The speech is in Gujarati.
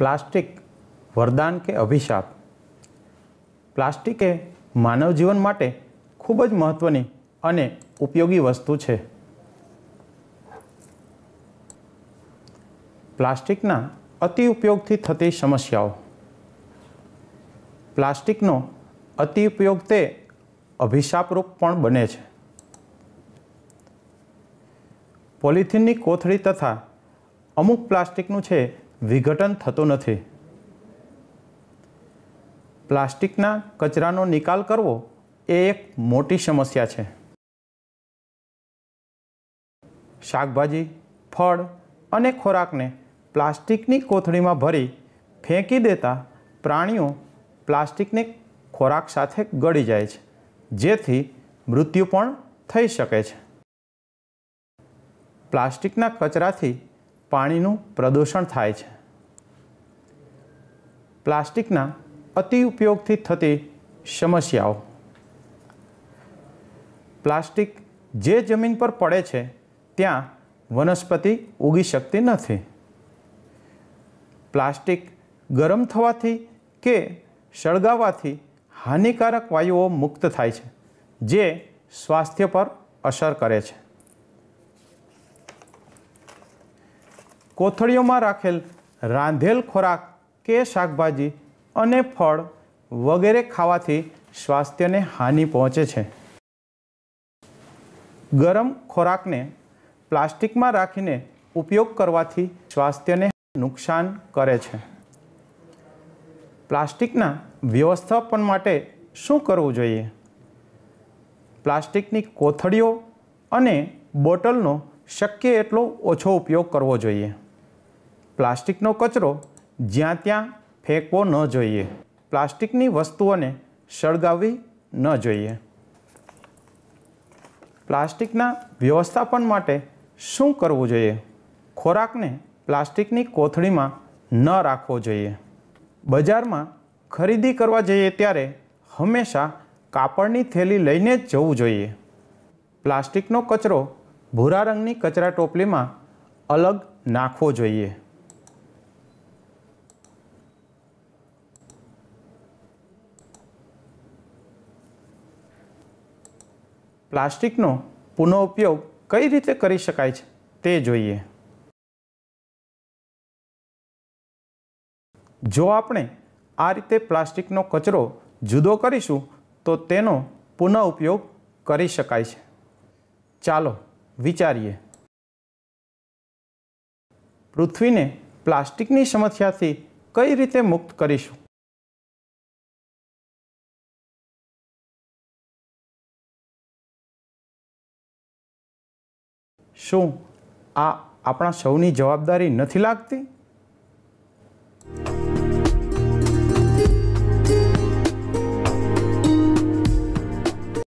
પ્લાસ્ટિક વરદાન કે અભિશાપ પ્લાસ્ટિક એ માનવ જીવન માટે ખૂબ જ મહત્ત્વની અને ઉપયોગી વસ્તુ છે પ્લાસ્ટિકના અતિ ઉપયોગથી થતી સમસ્યાઓ પ્લાસ્ટિકનો અતિ ઉપયોગ તે અભિશાપરૂપ પણ બને છે પોલિથિનની કોથળી તથા અમુક પ્લાસ્ટિકનું છે વિઘટન થતો નથી પ્લાસ્ટિકના કચરાનો નિકાલ કરવો એ એક મોટી સમસ્યા છે શાકભાજી ફળ અને ખોરાકને પ્લાસ્ટિકની કોથળીમાં ભરી ફેંકી દેતા પ્રાણીઓ પ્લાસ્ટિકને ખોરાક સાથે ગળી જાય છે જેથી મૃત્યુ પણ થઈ શકે છે પ્લાસ્ટિકના કચરાથી પાણીનું પ્રદૂષણ થાય છે પ્લાસ્ટિકના અતિ ઉપયોગથી થતી સમસ્યાઓ પ્લાસ્ટિક જે જમીન પર પડે છે ત્યાં વનસ્પતિ ઉગી શકતી નથી પ્લાસ્ટિક ગરમ થવાથી કે સળગાવવાથી હાનિકારક વાયુઓ મુક્ત થાય છે જે સ્વાસ્થ્ય પર અસર કરે છે કોથળીઓમાં રાખેલ રાંધેલ ખોરાક કે શાકભાજી અને ફળ વગેરે ખાવાથી સ્વાસ્થ્યને હાનિ પહોંચે છે ગરમ ખોરાકને પ્લાસ્ટિકમાં રાખીને ઉપયોગ કરવાથી સ્વાસ્થ્યને નુકસાન કરે છે પ્લાસ્ટિકના વ્યવસ્થાપન માટે શું કરવું જોઈએ પ્લાસ્ટિકની કોથળીઓ અને બોટલનો શક્ય એટલો ઓછો ઉપયોગ કરવો જોઈએ પ્લાસ્ટિકનો કચરો જ્યાં ત્યાં ફેંકવો ન જોઈએ પ્લાસ્ટિકની વસ્તુઓને સળગાવવી ન જોઈએ પ્લાસ્ટિકના વ્યવસ્થાપન માટે શું કરવું જોઈએ ખોરાકને પ્લાસ્ટિકની કોથળીમાં ન રાખવો જોઈએ બજારમાં ખરીદી કરવા જઈએ ત્યારે હંમેશા કાપડની થેલી લઈને જ જવું જોઈએ પ્લાસ્ટિકનો કચરો ભૂરા રંગની કચરા ટોપલીમાં અલગ નાખવો જોઈએ પ્લાસ્ટિકનો પુનઃઉપયોગ કઈ રીતે કરી શકાય છે તે જોઈએ જો આપણે આ રીતે પ્લાસ્ટિકનો કચરો જુદો કરીશું તો તેનો પુનઃઉપયોગ કરી શકાય છે ચાલો વિચારીએ પૃથ્વીને પ્લાસ્ટિકની સમસ્યાથી કઈ રીતે મુક્ત કરીશું શું આ આપણા સૌની જવાબદારી નથી લાગતી